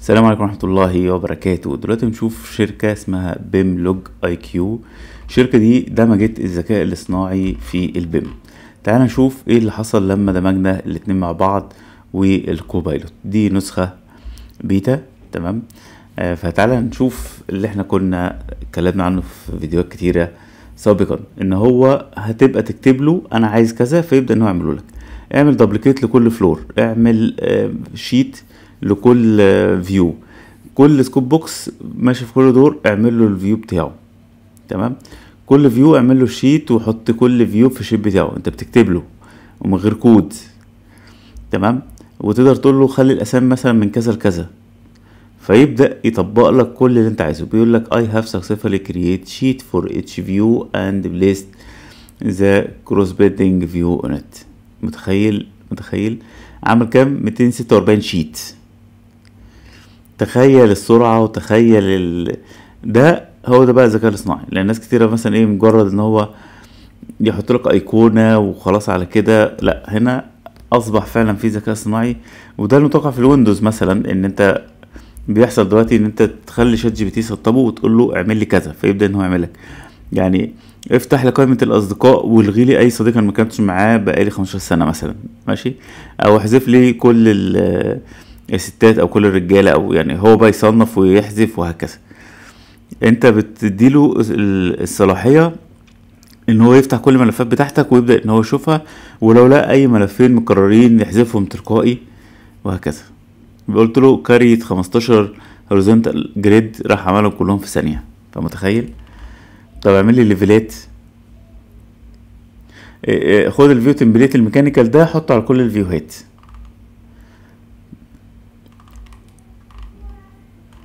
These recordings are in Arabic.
السلام عليكم ورحمة الله وبركاته دلوقتي نشوف شركة اسمها بيم لوج اي كيو الشركة دي دمجت الذكاء الاصطناعي في البيم تعال نشوف ايه اللي حصل لما دمجنا الاتنين مع بعض والكوبايلوت دي نسخة بيتا تمام آه فتعالى نشوف اللي احنا كنا اتكلمنا عنه في فيديوهات كتيرة سابقا ان هو هتبقى تكتب له انا عايز كذا فيبدأ انه يعمله لك اعمل دبليكيت لكل فلور اعمل شيت آه، لكل فيو آه، كل سكوب بوكس ماشي في كل دور اعمل له الفيو بتاعه تمام كل فيو اعمل له شيت وحط كل فيو في الشيت بتاعه انت بتكتب له ومن غير كود تمام وتقدر تقول له خلي الاسامي مثلا من كذا لكذا فيبدا يطبق لك كل اللي انت عايزه بيقول لك اي هاف successfully كرييت شيت فور اتش فيو and placed the cross بيدنج فيو on it متخيل متخيل عمل كام 246 شيت تخيل السرعة وتخيل ال... ده هو ده بقى الذكاء الاصطناعي لان ناس كتيرة مثلا ايه مجرد ان هو يحط لك ايقونة وخلاص على كده لا هنا اصبح فعلا في ذكاء اصطناعي وده المتوقع في الويندوز مثلا ان انت بيحصل دلوقتي ان انت تخلي شات جي بي تي يسطبه وتقول له اعمل لي كذا فيبدا ان هو يعمل لك يعني افتح لقائمة الأصدقاء والغي لي أي صديق أنا ما كنتش معاه بقالي 15 سنة مثلا ماشي أو احذف لي كل الستات أو كل الرجالة أو يعني هو بقى يصنف ويحذف وهكذا أنت بتديله الصلاحية ان هو يفتح كل الملفات بتاعتك ويبدا ان هو يشوفها ولو لقى اي ملفين مكررين يحذفهم تلقائي وهكذا قلت له كاريت 15 هوريزونتال جريد راح عملهم كلهم في ثانيه فمتخيل طب اعمل لي ليفلات إيه، إيه، خد الفيو تمبليت الميكانيكال ده حطه على كل الفيوهات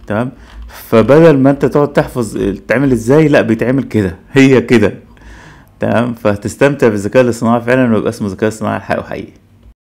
تمام فبدل ما انت تقعد تحفظ تعمل ازاي لا بيتعمل كده هي كده تمام فهتستمتع بالذكاء الاصطناعي فعلا ويبقى اسمه ذكاء اصطناعي حقيقي